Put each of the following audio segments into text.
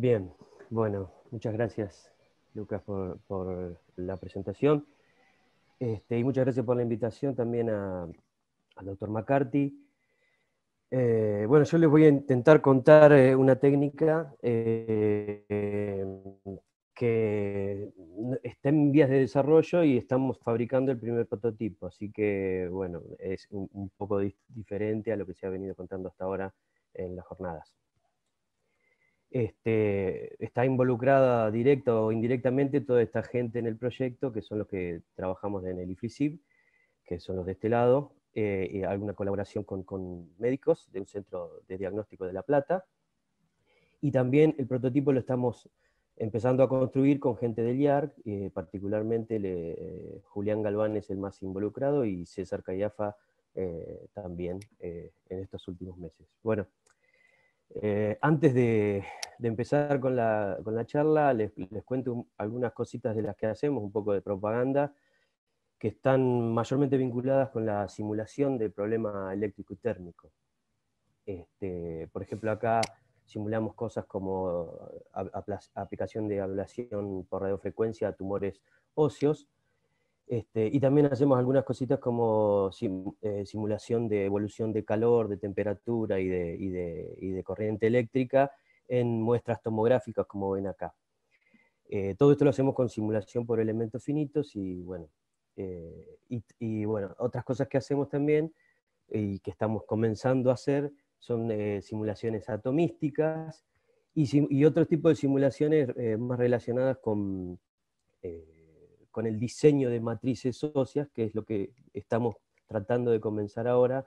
Bien, bueno, muchas gracias Lucas por, la presentación este, y muchas gracias por la invitación también al doctor McCarthy. Eh, bueno, yo les voy a intentar contar eh, una técnica eh, que está en vías de desarrollo y estamos fabricando el primer prototipo, así que bueno, es un poco diferente a lo que se ha venido contando hasta ahora en las jornadas este, está involucrada directa o indirectamente toda esta gente en el proyecto, que son los que trabajamos en el IFRISIB, que son los de este lado, eh, y alguna colaboración con, médicos de un centro de diagnóstico de La Plata. Y también el prototipo lo estamos empezando a construir con gente del IARC, eh, particularmente eh, Julián Galván es el más involucrado y César Callafa también en estos últimos meses. Bueno, eh, antes de, empezar con la, con la charla, les, les cuento algunas cositas de las que hacemos, un poco de propaganda, que están mayormente vinculadas con la simulación del problema eléctrico y térmico. Este, por ejemplo, acá simulamos cosas como eh, aplicación de ablación por radiofrecuencia a tumores óseos, este, y también hacemos algunas cositas como eh, simulación de evolución de calor, de temperatura y de, y, de, y de, corriente eléctrica en muestras tomográficas, como ven acá. Eh, todo esto lo hacemos con simulación por elementos finitos y bueno, eh, y, bueno, otras cosas que hacemos también y que estamos comenzando a hacer son simulaciones atomísticas y, y, otro tipo de simulaciones más relacionadas con con el diseño de matrices socias, que es lo que estamos tratando de comenzar ahora,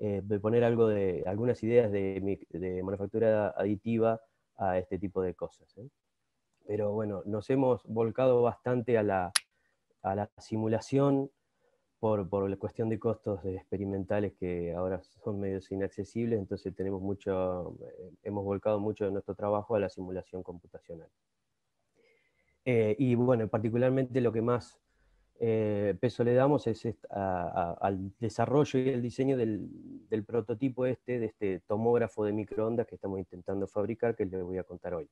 eh, de poner algo de, algunas ideas de, manufactura aditiva a este tipo de cosas. ¿eh? Pero bueno, nos hemos volcado bastante a la, a la simulación por, por, la cuestión de costos experimentales que ahora son medios inaccesibles, entonces tenemos mucho, eh, hemos volcado mucho de nuestro trabajo a la simulación computacional. Eh, y bueno, particularmente lo que más eh, peso le damos es al desarrollo y el diseño del, prototipo este, de este tomógrafo de microondas que estamos intentando fabricar, que les voy a contar hoy.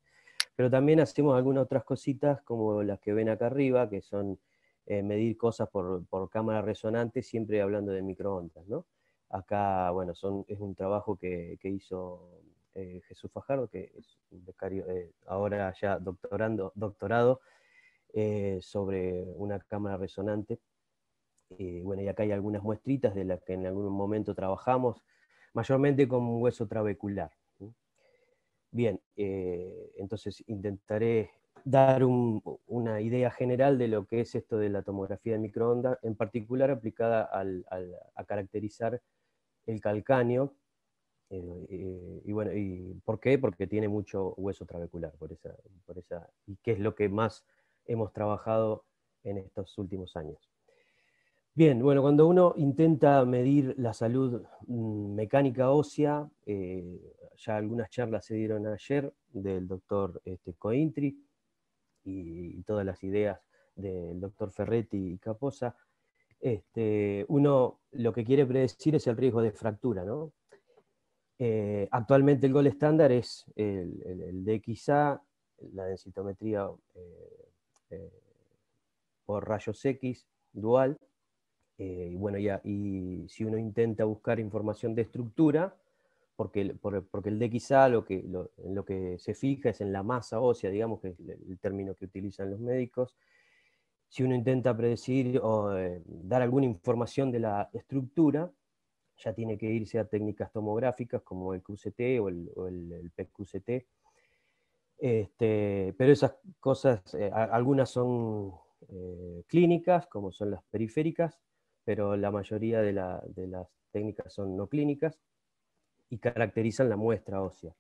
Pero también hacemos algunas otras cositas, como las que ven acá arriba, que son eh, medir cosas por, cámara resonante, siempre hablando de microondas, ¿no? Acá, bueno, son, es un trabajo que, que hizo eh, Jesús Fajardo, que es un becario, eh, ahora ya doctorando, doctorado eh, sobre una cámara resonante. bueno, y acá hay algunas muestritas de las que en algún momento trabajamos, mayormente con hueso trabecular. Bien, entonces intentaré dar una idea general de lo que es esto de la tomografía de microondas, en particular aplicada a caracterizar el calcáneo eh, eh, y bueno, ¿y por qué? Porque tiene mucho hueso trabecular, por y qué es lo que más hemos trabajado en estos últimos años. Bien, bueno, cuando uno intenta medir la salud mm, mecánica ósea, eh, ya algunas charlas se dieron ayer del doctor este, Cointri y, todas las ideas del doctor Ferretti y Caposa, este, uno lo que quiere predecir es el riesgo de fractura, ¿no? Eh, actualmente el gol estándar es el, DXA, la densitometría eh, eh, por rayos X dual. y bueno, ya, y si uno intenta buscar información de estructura, porque el, porque DXA lo que, lo, que se fija es en la masa ósea, digamos que es el, término que utilizan los médicos. Si uno intenta predecir o dar alguna información de la estructura, ya tiene que irse a técnicas tomográficas como el QCT o el, pec el, este, pero esas cosas, eh, algunas son eh, clínicas, como son las periféricas, pero la mayoría de, las técnicas son no clínicas y caracterizan la muestra ósea.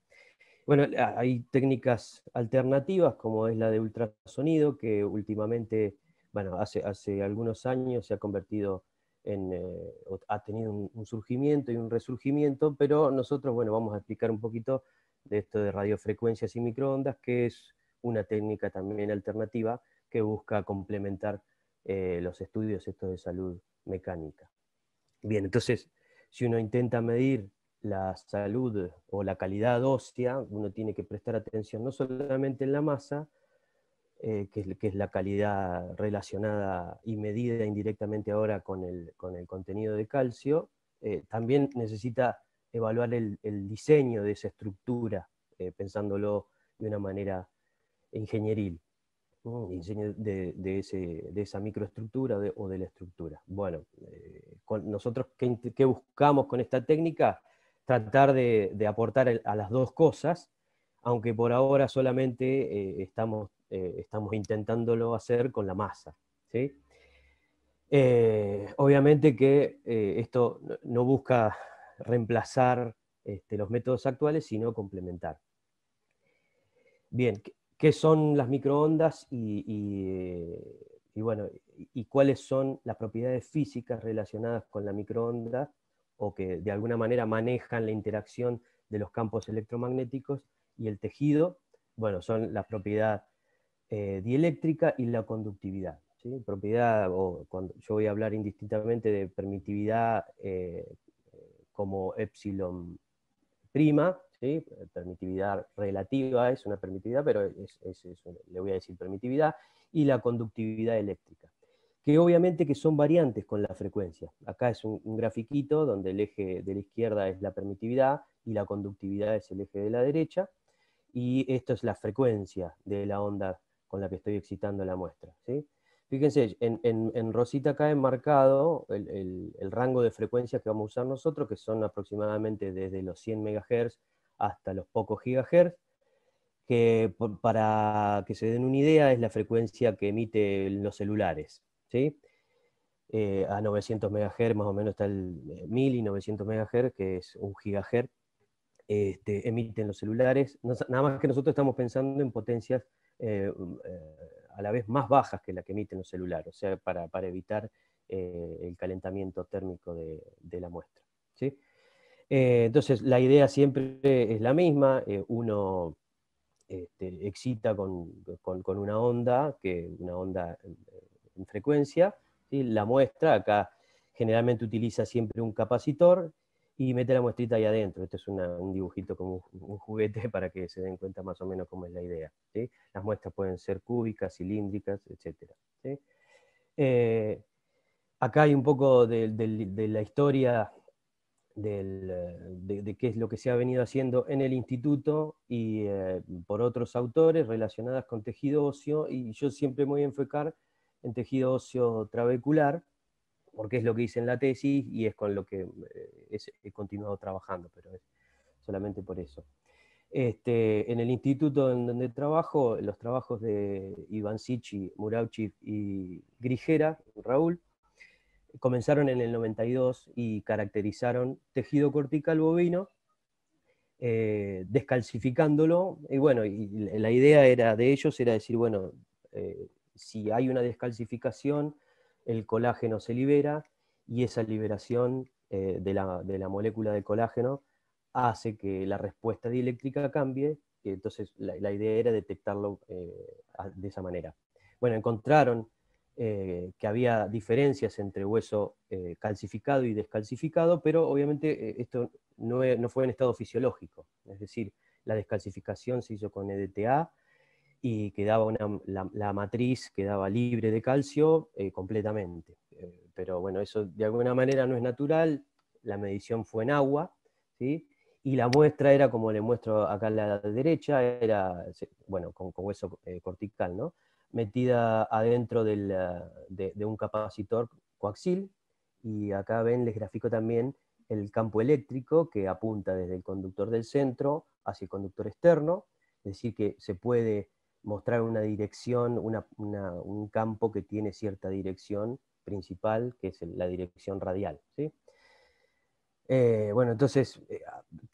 Bueno, hay técnicas alternativas, como es la de ultrasonido, que últimamente, bueno, hace, hace algunos años se ha convertido eh, ha tenido un, surgimiento y un resurgimiento, pero nosotros, bueno, vamos a explicar un poquito de esto de radiofrecuencias y microondas, que es una técnica también alternativa que busca complementar eh, los estudios de salud mecánica. Bien, entonces, si uno intenta medir la salud o la calidad ósea, uno tiene que prestar atención no solamente en la masa, eh, que, es, la calidad relacionada y medida indirectamente ahora con el, con el contenido de calcio, eh, también necesita evaluar el, el, diseño de esa estructura, eh, pensándolo de una manera ingenieril, mm, mm. diseño de, ese, de esa microestructura o de la estructura. Bueno, nosotros, ¿qué, buscamos con esta técnica? Tratar de, aportar a las dos cosas, aunque por ahora solamente estamos eh, estamos intentándolo hacer con la masa. Eh, obviamente que eh, esto no busca reemplazar este, los métodos actuales, sino complementar. Bien, ¿qué son las microondas y, bueno, cuáles son las propiedades físicas relacionadas con la microonda o que de alguna manera manejan la interacción de los campos electromagnéticos y el tejido. Bueno, son las propiedades eh, dieléctrica y la conductividad. Propiedad, o cuando, yo voy a hablar indistintamente de permitividad eh, como epsilon prima, permitividad relativa es una permitividad, pero le voy a decir permitividad, y la conductividad eléctrica que obviamente que son variantes con la frecuencia. Acá es un, un, grafiquito donde el eje de la izquierda es la permitividad y la conductividad es el eje de la derecha, y esto es la frecuencia de la onda con la que estoy excitando la muestra. ¿sí? Fíjense, en, Rosita acá he marcado el, rango de frecuencia que vamos a usar nosotros, que son aproximadamente desde los 100 MHz hasta los pocos gigahertz, que para que se den una idea es la frecuencia que emiten los celulares. ¿sí? Eh, a 900 MHz más o menos está el 1000 eh, y 900 MHz, que es un gigahertz, este, emiten los celulares. nada más que nosotros estamos pensando en potencias eh, um, eh, a la vez más bajas que la que emiten los celulares, o sea, para, evitar eh, el calentamiento térmico de, la muestra. ¿sí? entonces, la idea siempre es la misma, uno este, excita con, una onda, que una onda en, frecuencia, ¿sí? la muestra acá generalmente utiliza siempre un capacitor, y mete la muestrita ahí adentro. esto es un dibujito como un, juguete para que se den cuenta más o menos cómo es la idea. Las muestras pueden ser cúbicas, cilíndricas, etc. Eh, acá hay un poco de, la historia de, qué es lo que se ha venido haciendo en el instituto y eh, por otros autores relacionadas con tejido óseo, y yo siempre me voy a enfocar en tejido óseo trabecular, porque es lo que hice en la tesis y es con lo que mm, eh, he continuado trabajando, pero es solamente por eso. Este, en el instituto en donde trabajo, los trabajos de Iván Sichi, Murauchi y Grigera, Raúl, comenzaron en el 92 y caracterizaron tejido cortical bovino, eh, descalcificándolo. Y bueno, la idea era de ellos era decir, bueno, eh, si hay una descalcificación, el colágeno se libera y esa liberación eh, de, la, molécula de colágeno hace que la respuesta dieléctrica cambie, entonces la, idea era detectarlo eh, de esa manera. Bueno, encontraron eh, que había diferencias entre hueso calcificado y descalcificado, pero obviamente esto no fue en estado fisiológico, es decir, la descalcificación se hizo con EDTA, y quedaba la, matriz quedaba libre de calcio eh, completamente. Eh, pero bueno, eso de alguna manera no es natural, la medición fue en agua, ¿sí? y la muestra era como le muestro acá a la derecha, era, bueno, con, hueso eh, cortical, ¿no? metida adentro del, ah, de, de, un capacitor coaxil, y acá ven, les grafico también el campo eléctrico que apunta desde el conductor del centro hacia el conductor externo, es decir, que se puede mostrar una dirección, un campo que tiene cierta dirección principal, que es la dirección radial. Eh, bueno, entonces eh,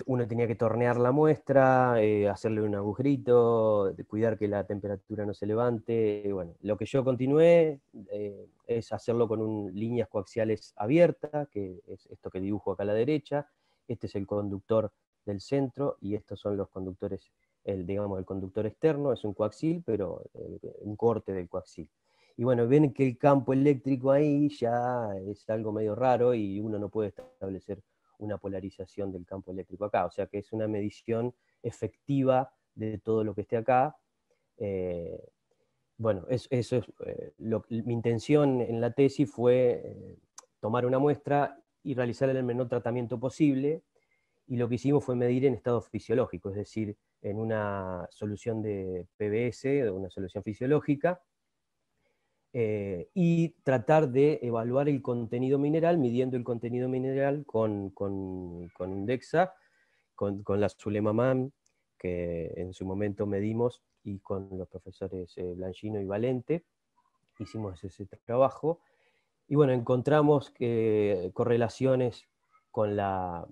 uno tenía que tornear la muestra, eh, hacerle un agujerito, cuidar que la temperatura no se levante. Bueno, lo que yo continué es hacerlo con un, líneas coaxiales abiertas, que es esto que dibujo acá a la derecha. Este es el conductor del centro y estos son los conductores el, digamos, el conductor externo es un coaxil, pero eh, un corte del coaxil. Y bueno, ven que el campo eléctrico ahí ya es algo medio raro y uno no puede establecer una polarización del campo eléctrico acá. O sea que es una medición efectiva de todo lo que esté acá. Eh, bueno, eso, eh, mi intención en la tesis fue tomar una muestra y realizar el menor tratamiento posible y lo que hicimos fue medir en estado fisiológico, es decir, en una solución de PBS, una solución fisiológica, eh, y tratar de evaluar el contenido mineral, midiendo el contenido mineral con, con, con Indexa, con, la Zulema que en su momento medimos, y con los profesores eh, Blanchino y Valente, hicimos ese trabajo. Y bueno, encontramos correlaciones con la,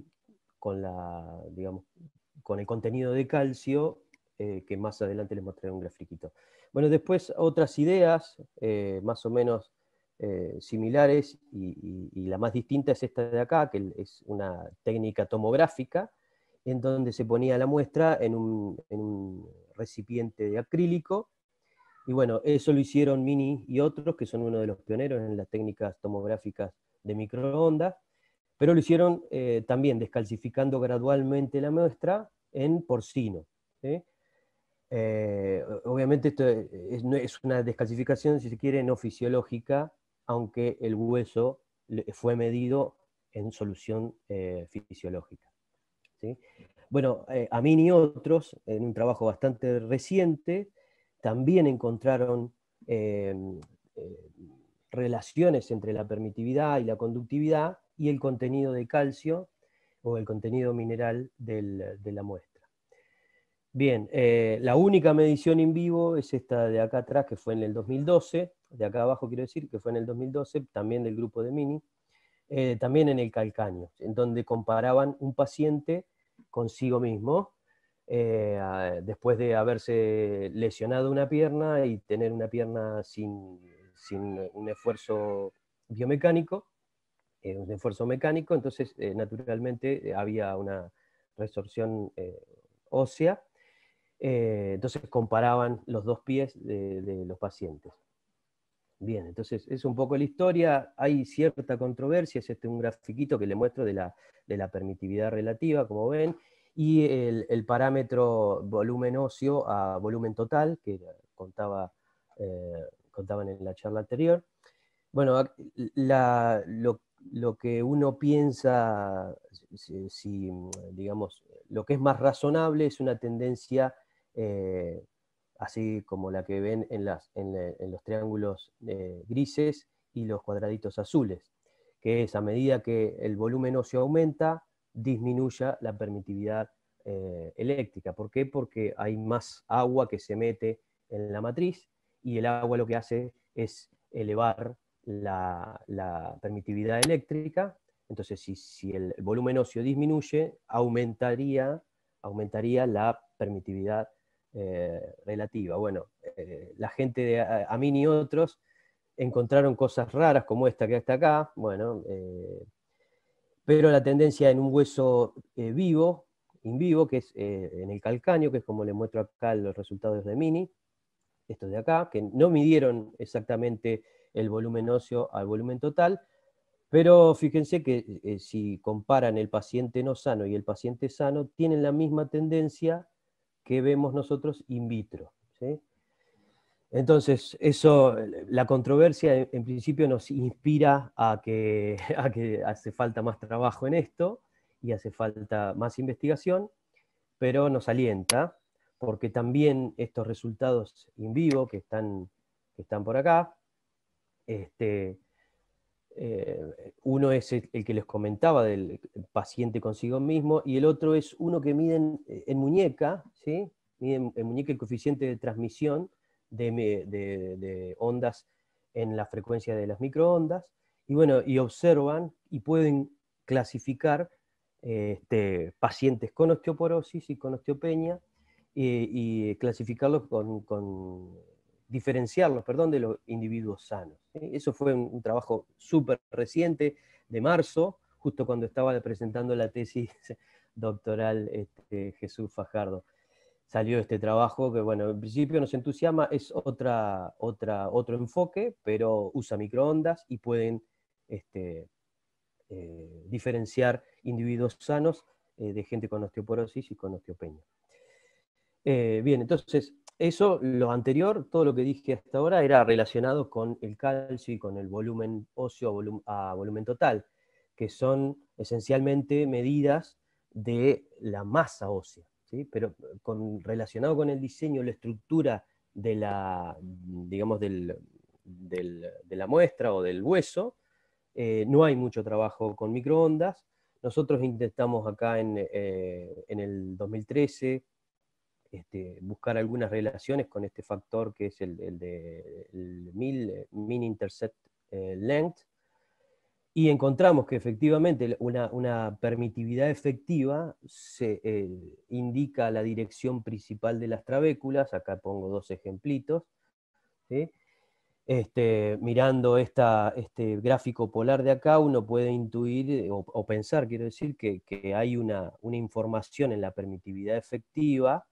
con, el contenido de calcio, eh, que más adelante les mostraré un grafiquito. Bueno, después otras ideas, eh, más o menos eh, similares, y, la más distinta es esta de acá, que es una técnica tomográfica, en donde se ponía la muestra en un, en un recipiente de acrílico, y bueno, eso lo hicieron Mini y otros, que son uno de los pioneros en las técnicas tomográficas de microondas, pero lo hicieron eh, también descalcificando gradualmente la muestra en porcino. Eh, obviamente esto es, una descalcificación, si se quiere, no fisiológica, aunque el hueso fue medido en solución eh, fisiológica. Bueno, a mí y otros, en un trabajo bastante reciente, también encontraron relaciones entre la permitividad y la conductividad y el contenido de calcio o el contenido mineral de la muestra. Bien, eh, la única medición en vivo es esta de acá atrás, que fue en el 2012, de acá abajo quiero decir, que fue en el 2012, también del grupo de Mini, eh, también en el calcáneo, en donde comparaban un paciente consigo mismo, eh, después de haberse lesionado una pierna y tener una pierna sin un esfuerzo biomecánico, eh, un esfuerzo mecánico, entonces eh, naturalmente eh, había una resorción ósea, entonces comparaban los dos pies de, los pacientes. Bien, entonces es un poco la historia, hay cierta controversia, es este un grafiquito que le muestro de la, permitividad relativa, como ven, y el, parámetro volumen óseo a volumen total, que contaba, contaban en la charla anterior. Bueno, la, lo, lo que uno piensa, si, mm, digamos, lo que es más razonable es una tendencia eh, así como la que ven en, los triángulos eh, grises y los cuadraditos azules, que es a medida que el volumen óseo aumenta, disminuya la permitividad eh, eléctrica. ¿Por qué? Porque hay más agua que se mete en la matriz y el agua lo que hace es elevar la, permitividad eléctrica. Entonces, si, el volumen óseo disminuye, aumentaría, aumentaría la permitividad eh, relativa. Bueno, eh, la gente de Amin y otros encontraron cosas raras como esta que está acá. Bueno, eh, pero la tendencia en un hueso vivo, in vivo, que es en el calcáneo, que es como les muestro acá los resultados de Mini, estos de acá, que no midieron exactamente el volumen óseo al volumen total, pero fíjense que eh, si comparan el paciente no sano y el paciente sano, tienen la misma tendencia que vemos nosotros in vitro. Entonces, eso, la controversia en, principio nos inspira a que, hace falta más trabajo en esto y hace falta más investigación, pero nos alienta, porque también estos resultados in vivo que están, que están por acá, este, eh, uno es el, que les comentaba del paciente consigo mismo y el otro es uno que miden eh, en, muñeca, ¿sí? miden en muñeca el coeficiente de transmisión de, ondas en la frecuencia de las microondas y bueno, y observan y pueden clasificar eh, este, pacientes con osteoporosis y con osteopenia y, clasificarlos con diferenciarlos, perdón, de los individuos sanos. Eso fue un, trabajo súper reciente, de marzo, justo cuando estaba presentando la tesis doctoral este, Jesús Fajardo. Salió este trabajo que, bueno, en principio nos entusiasma, es otra, otra, otro enfoque, pero usa microondas y pueden este, eh, diferenciar individuos sanos eh, de gente con osteoporosis y con osteopenia. Eh, bien, entonces, eso, lo anterior, todo lo que dije hasta ahora era relacionado con el calcio y con el volumen óseo a volumen total, que son esencialmente medidas de la masa ósea, ¿sí? pero eh, con, relacionado con el diseño, la estructura de la, digamos, del, de la muestra o del hueso, eh, no hay mucho trabajo con microondas. Nosotros intentamos acá en, eh, en el 2013 este, buscar algunas relaciones con este factor que es el, de eh, min intercept eh, length, y encontramos que efectivamente una, permitividad efectiva se eh, indica la dirección principal de las trabéculas, acá pongo dos ejemplitos, este, mirando este gráfico polar de acá uno puede intuir o, pensar, quiero decir, que, hay una información en la permitividad efectiva,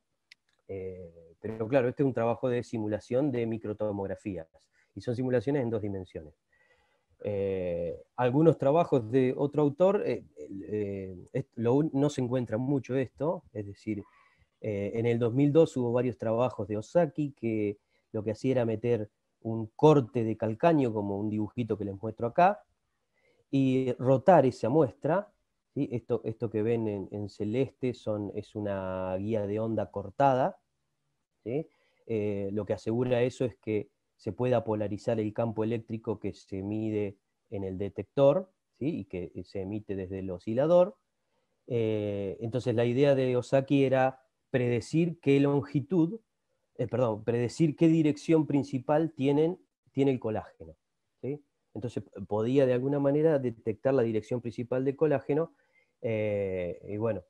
eh, pero claro, este es un trabajo de simulación de microtomografías y son simulaciones en dos dimensiones. Eh, algunos trabajos de otro autor, eh, no se encuentra mucho esto, es decir, en el 2002 hubo varios trabajos de Osaki que lo que hacía era meter un corte de calcaño, como un dibujito que les muestro acá, y rotar esa muestra esto, que ven en, celeste son, es una guía de onda cortada. Eh, lo que asegura eso es que se pueda polarizar el campo eléctrico que se mide en el detector y que se emite desde el oscilador. Eh, entonces la idea de Osaki era predecir qué longitud, eh, perdón, predecir qué dirección principal tienen, tiene el colágeno. Entonces podía de alguna manera detectar la dirección principal del colágeno eh, y bueno,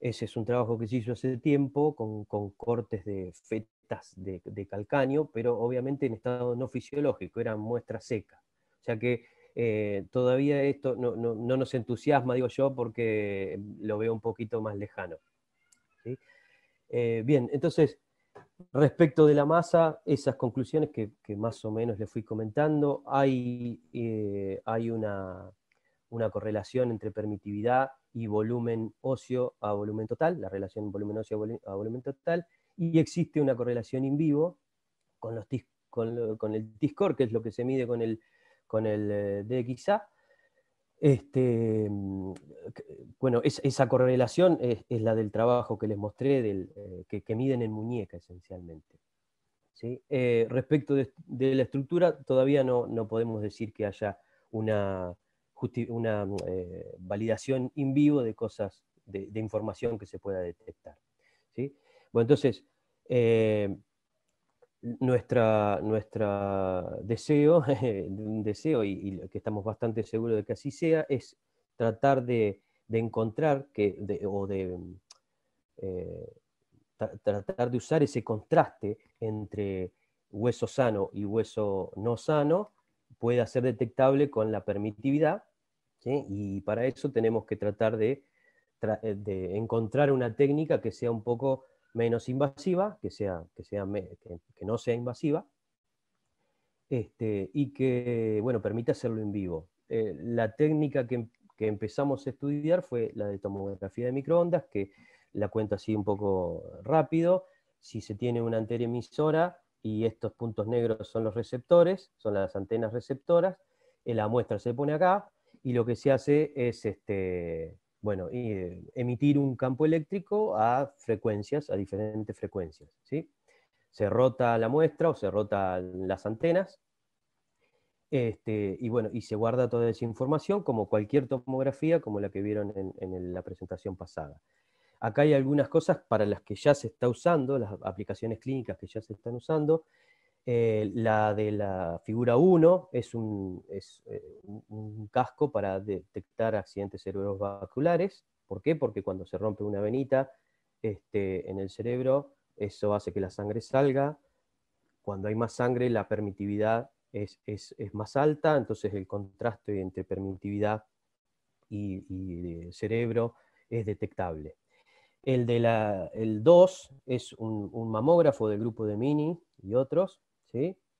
ese es un trabajo que se hizo hace tiempo con, cortes de fetas de, de, calcaño, pero obviamente en estado no fisiológico, eran muestras secas. O sea que eh, todavía esto no, nos entusiasma, digo yo, porque lo veo un poquito más lejano. Eh, bien, entonces Respecto de la masa, esas conclusiones que, más o menos le fui comentando, hay, eh, una, correlación entre permitividad y volumen óseo a volumen total, la relación volumen óseo a volumen, total, y existe una correlación in vivo con, con, el t que es lo que se mide con el, con el eh, DXA, este, mm, eh, bueno, esa correlación es, la del trabajo que les mostré, del, eh, que, miden en muñeca esencialmente. Eh, respecto de, la estructura, todavía no, no, podemos decir que haya una, una mm, validación in vivo de cosas, de, información que se pueda detectar. ¿sí? Bueno, entonces, nuestra, deseo, eh, deseo, y, que estamos bastante seguros de que así sea, es tratar de, encontrar que, o de mm, eh, tratar de usar ese contraste entre hueso sano y hueso no sano, pueda ser detectable con la permitividad, y para eso tenemos que tratar eh, de encontrar una técnica que sea un poco menos invasiva, que, sea, que, sea, que, no sea invasiva, este, y que bueno, permite hacerlo en vivo. Eh, la técnica que, empezamos a estudiar fue la de tomografía de microondas, que la cuento así un poco rápido. Si se tiene una antena emisora y estos puntos negros son los receptores, son las antenas receptoras, eh, la muestra se pone acá y lo que se hace es este, bueno, eh, emitir un campo eléctrico a frecuencias, a diferentes frecuencias. ¿sí? Se rota la muestra o se rota las antenas. Este, y se guarda toda esa información como cualquier tomografía, como la que vieron en la presentación pasada. Acá hay algunas cosas para las que ya se está usando, las aplicaciones clínicas que ya se están usando, eh, la de la figura 1 es, eh, un, casco para detectar accidentes cerebrovasculares. ¿Por qué? Porque cuando se rompe una venita este, en el cerebro, eso hace que la sangre salga. Cuando hay más sangre, la permitividad es, más alta, entonces el contraste entre permitividad y, eh, cerebro es detectable. El de la, 2 es un mamógrafo del grupo de Mini y otros,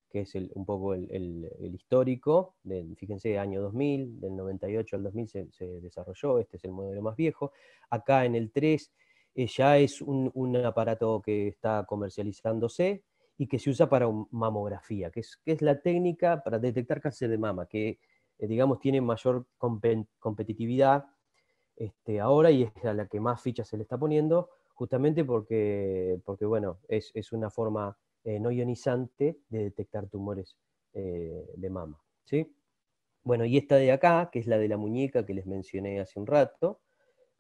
que es un poco el, histórico, fíjense, año 2000, del 98 al 2000 se, desarrolló, este es el modelo más viejo. Acá en el 3 eh, ya es un, aparato que está comercializándose y que se usa para mamografía, que es, que es, la técnica para detectar cáncer de mama, que eh, digamos tiene mayor competitividad este, ahora y es a la que más fichas se le está poniendo, justamente porque, porque bueno, es, es una forma eh, no ionizante de detectar tumores eh, de mama. ¿sí? Bueno, y esta de acá, que es la de la muñeca que les mencioné hace un rato,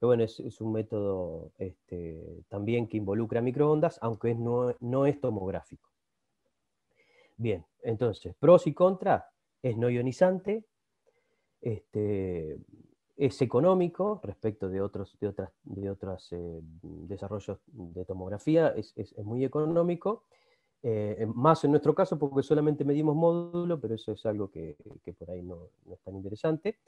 bueno, es, un método este, también que involucra microondas, aunque no, es tomográfico. Bien, entonces, pros y contras, es no ionizante, este, es económico respecto de otros, eh, desarrollos de tomografía, es, muy económico eh, más en nuestro caso porque solamente medimos módulo, pero eso es algo que, por ahí no, es tan interesante.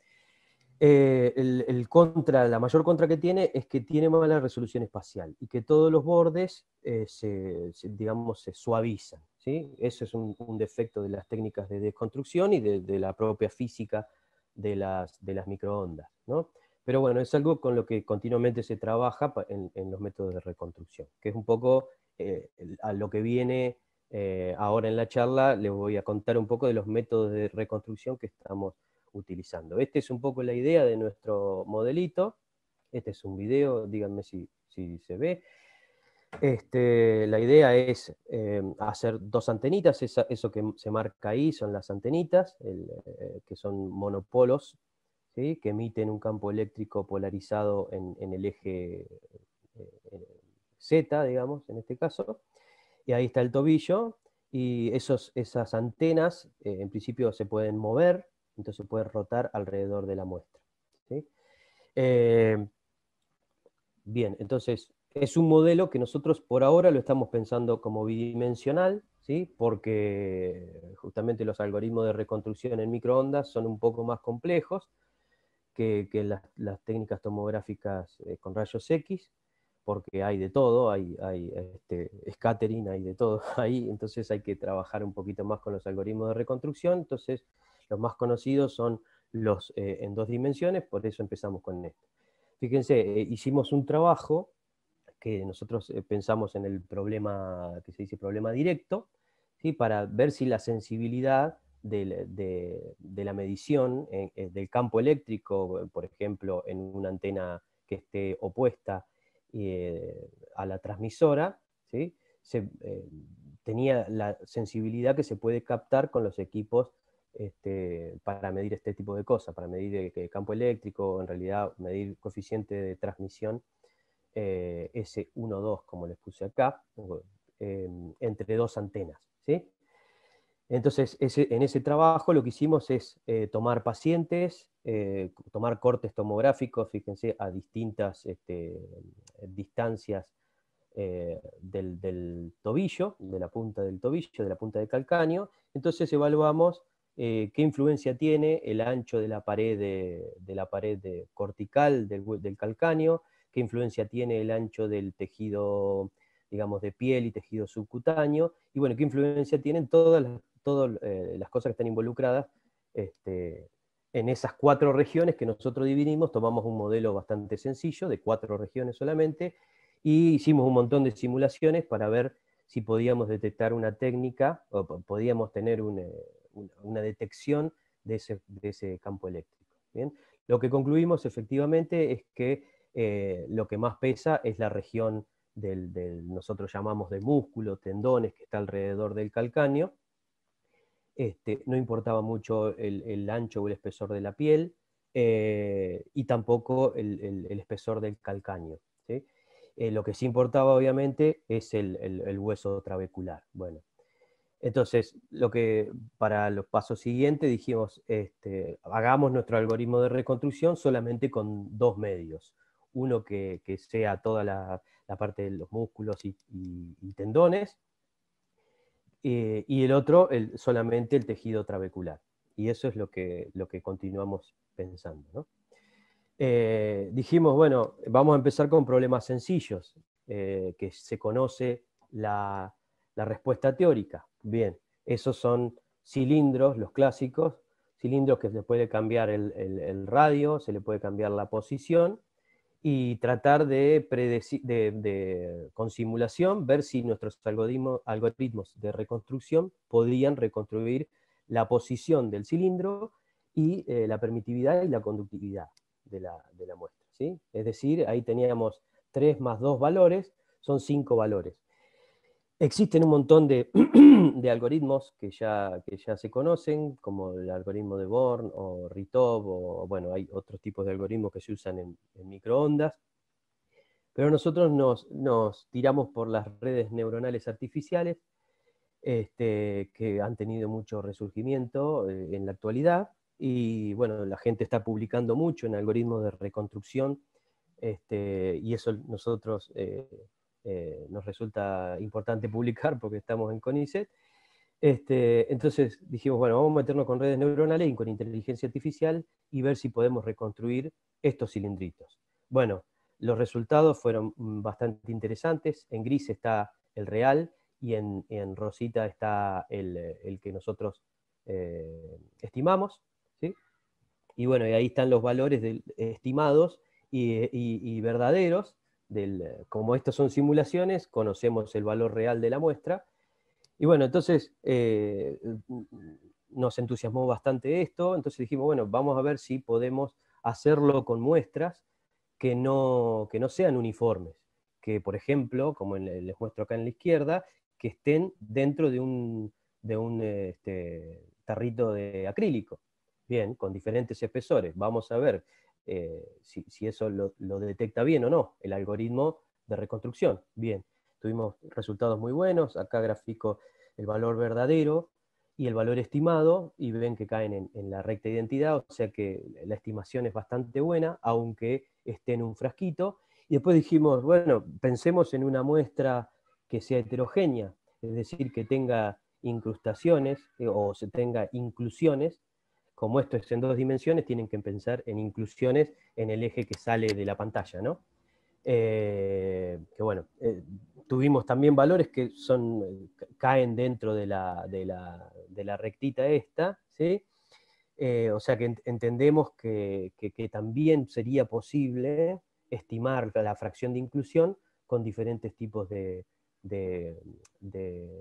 Eh, el, contra, la mayor contra que tiene es que tiene mala resolución espacial y que todos los bordes eh, se, digamos, se suavizan. ¿sí? Eso es un, defecto de las técnicas de desconstrucción y de, la propia física de las, de las microondas. Pero bueno, es algo con lo que continuamente se trabaja en los métodos de reconstrucción, que es un poco a lo que viene eh, ahora en la charla les voy a contar un poco de los métodos de reconstrucción que estamos utilizando. Esta es un poco la idea de nuestro modelito. Este es un video, díganme si, se ve. Este, la idea es eh, hacer dos antenitas, eso que se marca ahí son las antenitas, eh, que son monopolos, que emiten un campo eléctrico polarizado en el eje Z, digamos, en este caso y ahí está el tobillo, y esos, esas antenas eh, en principio se pueden mover, entonces pueden rotar alrededor de la muestra. Eh, bien, entonces es un modelo que nosotros por ahora lo estamos pensando como bidimensional, ¿sí? porque justamente los algoritmos de reconstrucción en microondas son un poco más complejos que, las, técnicas tomográficas eh, con rayos X porque hay de todo, hay, hay este, scattering, hay de todo ahí, entonces hay que trabajar un poquito más con los algoritmos de reconstrucción, entonces los más conocidos son los eh, en dos dimensiones, por eso empezamos con esto. Fíjense, eh, hicimos un trabajo que nosotros eh, pensamos en el problema, que se dice problema directo, ¿sí? para ver si la sensibilidad de la medición del campo eléctrico, por ejemplo, en una antena que esté opuesta eh, a la transmisora, ¿sí? se, eh, tenía la sensibilidad que se puede captar con los equipos este, para medir este tipo de cosas, para medir el campo eléctrico, en realidad medir coeficiente de transmisión eh, S1-2, como les puse acá, entre dos antenas. ¿sí? Entonces, en ese trabajo lo que hicimos es eh, tomar pacientes, eh, tomar cortes tomográficos, fíjense, a distintas este, distancias eh, del, tobillo, de la punta del tobillo, de la punta del calcáneo. Entonces evaluamos qué influencia tiene el ancho de la pared, de, la pared cortical del, del, calcáneo, qué influencia tiene el ancho del tejido, digamos, de piel y tejido subcutáneo, y bueno, qué influencia tienen todas las todas eh, las cosas que están involucradas este, en esas cuatro regiones que nosotros dividimos, tomamos un modelo bastante sencillo, de cuatro regiones solamente, y e hicimos un montón de simulaciones para ver si podíamos detectar una técnica o podíamos tener eh, una, detección de ese, campo eléctrico. ¿bien? Lo que concluimos efectivamente es que eh, lo que más pesa es la región del, del, nosotros llamamos de músculo, tendones, que está alrededor del calcáneo, este, no importaba mucho el, ancho o el espesor de la piel eh, y tampoco el, espesor del calcaño. Eh, lo que sí importaba, obviamente, es el, hueso trabecular. Bueno, entonces, lo que, para los pasos siguientes dijimos, este, hagamos nuestro algoritmo de reconstrucción solamente con dos medios. Uno que, sea toda la, parte de los músculos y tendones, eh, y el otro solamente el tejido trabecular. Y eso es lo que, continuamos pensando. Eh, dijimos, bueno, vamos a empezar con problemas sencillos, eh, que se conoce la, respuesta teórica. Bien, esos son cilindros, los clásicos, cilindros que se puede cambiar el radio, se le puede cambiar la posición, y tratar de, con simulación, ver si nuestros algoritmos de reconstrucción podrían reconstruir la posición del cilindro y eh, la permitividad y la conductividad de la, muestra. Es decir, ahí teníamos 3 más 2 valores, son 5 valores. Existen un montón de, algoritmos que ya, que ya se conocen, como el algoritmo de Born o Ritov, o bueno, hay otros tipos de algoritmos que se usan en, microondas, pero nosotros nos, tiramos por las redes neuronales artificiales, este, que han tenido mucho resurgimiento eh, en la actualidad, y bueno, la gente está publicando mucho en algoritmos de reconstrucción, este, y eso nosotros... Eh, eh, nos resulta importante publicar porque estamos en CONICET. Este, entonces dijimos, bueno, vamos a meternos con redes neuronales y con inteligencia artificial y ver si podemos reconstruir estos cilindritos. Bueno, los resultados fueron mm, bastante interesantes. En gris está el real y en, rosita está el, que nosotros eh, estimamos. ¿sí? Y bueno, ahí están los valores estimados y verdaderos. Eh, como estas son simulaciones, conocemos el valor real de la muestra. Y bueno, entonces eh, mm, nos entusiasmó bastante esto, entonces dijimos, bueno, vamos a ver si podemos hacerlo con muestras que no, que no sean uniformes, que por ejemplo, como en, les muestro acá en la izquierda, que estén dentro de un, de un este, tarrito de acrílico, bien, con diferentes espesores. Vamos a ver eh, si, eso lo, detecta bien o no, el algoritmo de reconstrucción. Bien, tuvimos resultados muy buenos, acá grafico el valor verdadero y el valor estimado, y ven que caen en, la recta identidad, o sea que la estimación es bastante buena, aunque esté en un frasquito. Y después dijimos, bueno, pensemos en una muestra que sea heterogénea, es decir, que tenga incrustaciones eh, o se tenga inclusiones como esto es en dos dimensiones, tienen que pensar en inclusiones en el eje que sale de la pantalla, ¿no? Eh, que bueno, eh, tuvimos también valores que son, eh, caen dentro de la, rectita esta, ¿sí? o sea que entendemos que, también sería posible estimar la fracción de inclusión con diferentes tipos de, de,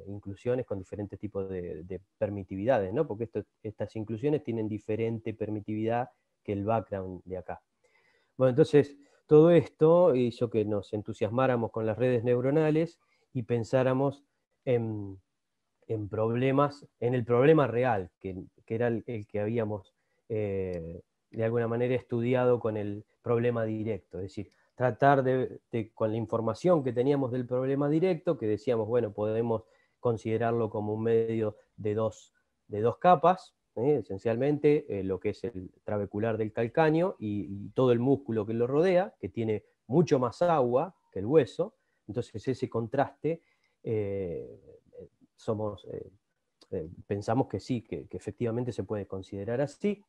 inclusiones con diferentes tipos de, permitividades, ¿no? Porque estas inclusiones tienen diferente permitividad que el background de acá. Bueno, entonces, todo esto hizo que nos entusiasmáramos con las redes neuronales y pensáramos en, problemas, en el problema real, que, era el, que habíamos eh, de alguna manera estudiado con el problema directo, es decir, tratar de, con la información que teníamos del problema directo, que decíamos, bueno, podemos considerarlo como un medio de dos, de dos capas, ¿eh? esencialmente eh, lo que es el trabecular del calcáneo y, todo el músculo que lo rodea, que tiene mucho más agua que el hueso, entonces ese contraste eh, somos, pensamos que sí, que efectivamente se puede considerar así.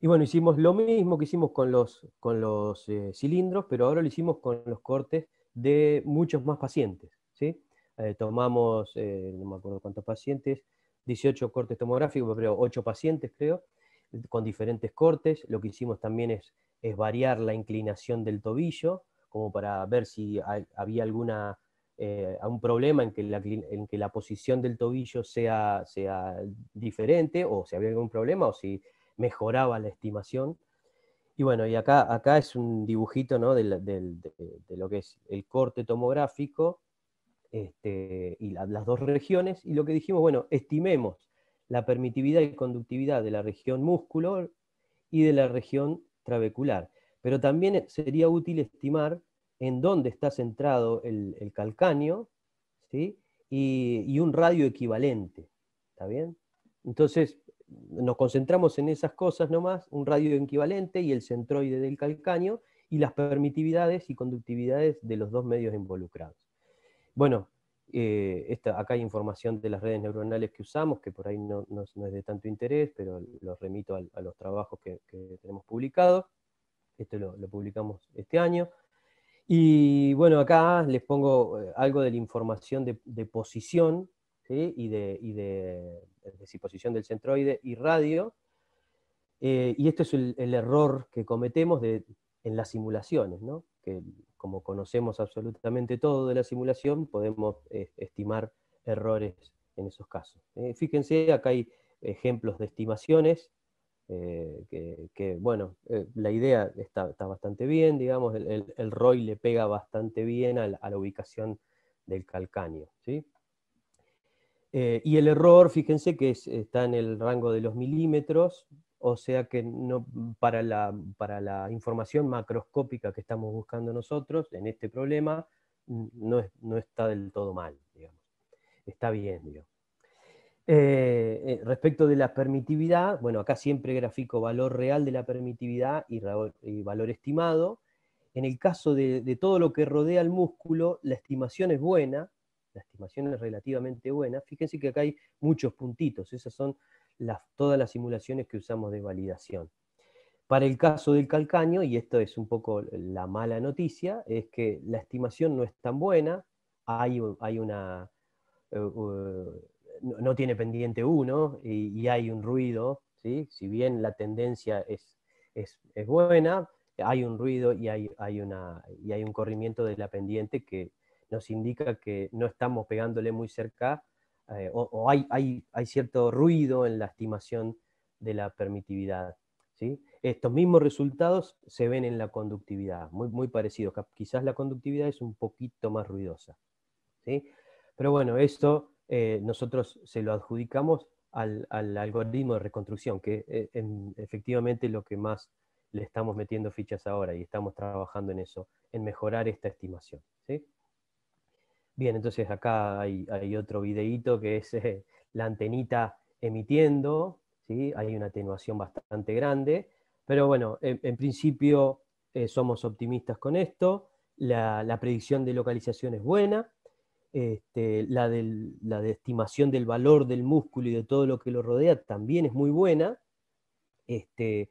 Y bueno, hicimos lo mismo que hicimos con los, con los eh, cilindros, pero ahora lo hicimos con los cortes de muchos más pacientes. ¿sí? Eh, tomamos, eh, no me acuerdo cuántos pacientes, 18 cortes tomográficos, creo 8 pacientes creo, con diferentes cortes. Lo que hicimos también es, variar la inclinación del tobillo, como para ver si había alguna, algún problema en que, la, en que la posición del tobillo sea, sea diferente, o si había algún problema, o si mejoraba la estimación. Y bueno, y acá, acá es un dibujito ¿no? de, lo que es el corte tomográfico este, y las dos regiones. Y lo que dijimos, bueno, estimemos la permitividad y conductividad de la región músculo y de la región trabecular. Pero también sería útil estimar en dónde está centrado el, calcáneo ¿sí? y, y un radio equivalente. ¿Está bien? Entonces, nos concentramos en esas cosas nomás, un radio equivalente y el centroide del calcaño y las permitividades y conductividades de los dos medios involucrados. Bueno, eh, acá hay información de las redes neuronales que usamos, que por ahí no, es de tanto interés, pero los remito a, los trabajos que, tenemos publicados. Esto lo, publicamos este año. Y bueno, acá les pongo eh, algo de la información de, posición y de posición del centroide y radio. Eh, y esto es el, error que cometemos en las simulaciones, ¿no? que como conocemos absolutamente todo de la simulación, podemos eh, estimar errores en esos casos. ¿eh? fíjense, acá hay ejemplos de estimaciones, que, bueno, la idea está, bastante bien, digamos, el, ROI le pega bastante bien a la, a la ubicación del calcáneo. ¿sí? Eh, y el error, fíjense que está en el rango de los milímetros, o sea que no, para, la, información macroscópica que estamos buscando nosotros en este problema, no, está del todo mal, digamos. Está bien, eh, eh, respecto de la permitividad, bueno, acá siempre grafico valor real de la permitividad y, valor estimado. En el caso de, de todo lo que rodea el músculo, la estimación es buena, la estimación es relativamente buena. Fíjense que acá hay muchos puntitos, esas son las, todas las simulaciones que usamos de validación. Para el caso del calcaño, y esto es un poco la mala noticia, es que la estimación no es tan buena, hay, hay una... Eh, no, tiene pendiente 1 y, hay un ruido, ¿sí? si bien la tendencia es, es, buena, hay un ruido y hay, hay, una, y hay un corrimiento de la pendiente que, nos indica que no estamos pegándole muy cerca eh, o, hay, cierto ruido en la estimación de la permitividad. ¿sí? Estos mismos resultados se ven en la conductividad, muy, muy parecidos. Quizás la conductividad es un poquito más ruidosa. ¿sí? Pero bueno, esto eh, nosotros se lo adjudicamos al, algoritmo de reconstrucción, que eh, efectivamente es efectivamente lo que más le estamos metiendo fichas ahora y estamos trabajando en eso, en mejorar esta estimación. ¿sí? Bien, entonces acá hay, otro videíto que es eh, la antenita emitiendo, ¿sí? hay una atenuación bastante grande, pero bueno, en, principio eh, somos optimistas con esto, la, predicción de localización es buena, este, la, de estimación del valor del músculo y de todo lo que lo rodea también es muy buena, este,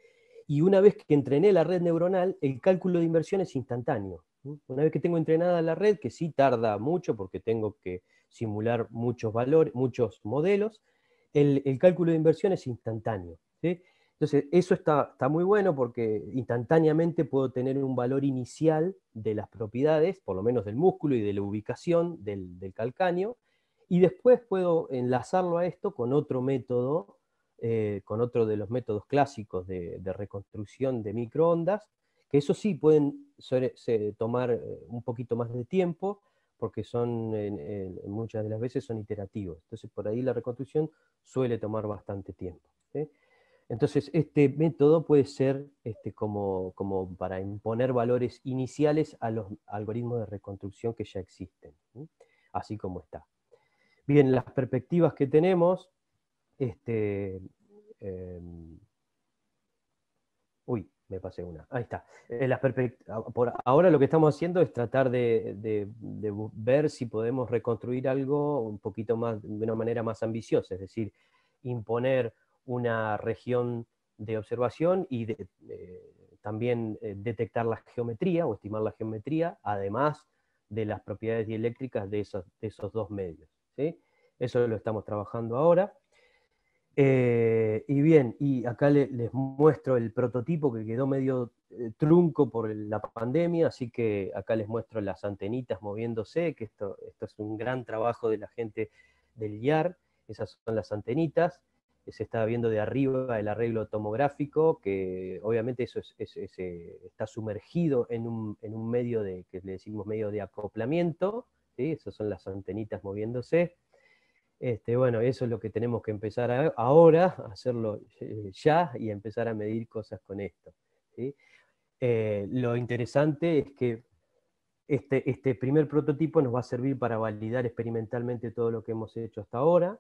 y una vez que entrené la red neuronal, el cálculo de inversión es instantáneo. Una vez que tengo entrenada la red, que sí tarda mucho porque tengo que simular muchos valores, muchos modelos, el, cálculo de inversión es instantáneo. Entonces, eso está, muy bueno porque instantáneamente puedo tener un valor inicial de las propiedades, por lo menos del músculo y de la ubicación del, del calcáneo, y después puedo enlazarlo a esto con otro método, eh, con otro de los métodos clásicos de reconstrucción de microondas, que eso sí pueden tomar eh, un poquito más de tiempo, porque son muchas de las veces son iterativos. Entonces, por ahí la reconstrucción suele tomar bastante tiempo. Entonces, este método puede ser este, como, como, para imponer valores iniciales a los algoritmos de reconstrucción que ya existen, así como está. Bien, las perspectivas que tenemos, este, em, me pasé una. Ahí está. Eh, ah, ahora lo que estamos haciendo es tratar de, ver si podemos reconstruir algo un poquito más, de una manera más ambiciosa, es decir, imponer una región de observación y eh, también eh, detectar la geometría o estimar la geometría, además de las propiedades dieléctricas de esos, de esos dos medios. Eso lo estamos trabajando ahora. Eh, y bien, y acá les muestro el prototipo que quedó medio eh, trunco por la pandemia, así que acá les muestro las antenitas moviéndose, que esto, es un gran trabajo de la gente del IAR, esas son las antenitas, eh, se está viendo de arriba el arreglo tomográfico, que obviamente eso está sumergido en un, medio de, que le decimos medio de acoplamiento, esas son las antenitas moviéndose, este, bueno, eso es lo que tenemos que empezar ahora, hacerlo eh, ya y empezar a medir cosas con esto. Eh, lo interesante es que este, este, primer prototipo nos va a servir para validar experimentalmente todo lo que hemos hecho hasta ahora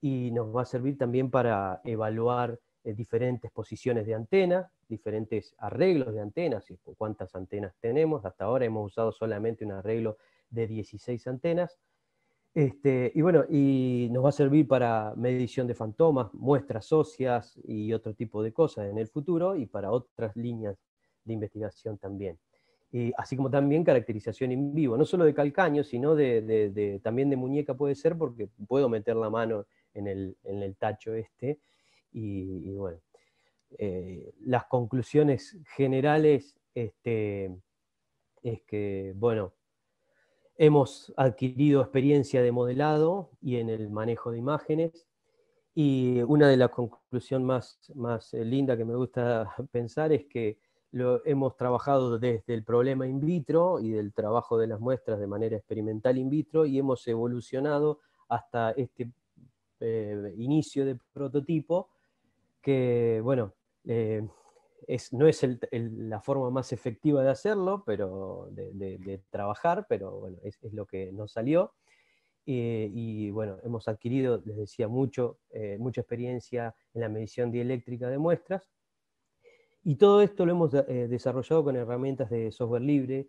y nos va a servir también para evaluar eh, diferentes posiciones de antenas, diferentes arreglos de antenas, y cuántas antenas tenemos. Hasta ahora hemos usado solamente un arreglo de 16 antenas este, y bueno, y nos va a servir para medición de fantomas, muestras óseas y otro tipo de cosas en el futuro y para otras líneas de investigación también. Y eh, así como también caracterización en vivo, no solo de calcaño, sino de, también de muñeca puede ser, porque puedo meter la mano en el, tacho este. Y, bueno, eh, las conclusiones generales este, es que, bueno, Hemos adquirido experiencia de modelado y en el manejo de imágenes. Y una de las conclusiones más, más eh, linda que me gusta pensar es que lo hemos trabajado desde el problema in vitro y del trabajo de las muestras de manera experimental in vitro y hemos evolucionado hasta este eh, inicio de prototipo que, bueno, eh, no es la forma más efectiva de hacerlo, pero de, trabajar, pero bueno, es, lo que nos salió. Eh, y bueno, hemos adquirido, les decía, mucho, eh, mucha experiencia en la medición dieléctrica de muestras. Y todo esto lo hemos eh, desarrollado con herramientas de software libre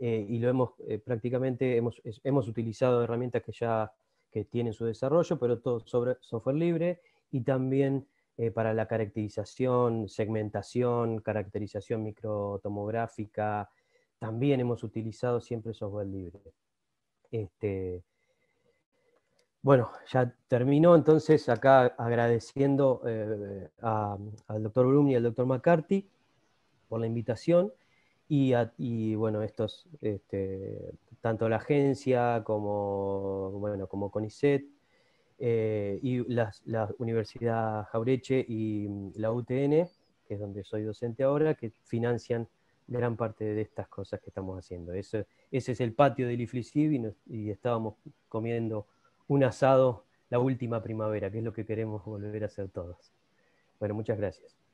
y lo hemos prácticamente, hemos, utilizado herramientas que ya que tienen su desarrollo, pero todo sobre software libre y también eh, para la caracterización, segmentación, caracterización microtomográfica. También hemos utilizado siempre software libre. Este, bueno, ya terminó, entonces acá agradeciendo eh, al doctor Brum y al doctor McCarthy por la invitación y, bueno, estos, este, tanto la agencia como, bueno, como CONICET eh, y la Universidad Jaureche y mm, la UTN, que es donde soy docente ahora, que financian gran parte de estas cosas que estamos haciendo. ese es el patio del IFLICIB y estábamos comiendo un asado la última primavera, que es lo que queremos volver a hacer todos. Bueno, muchas gracias.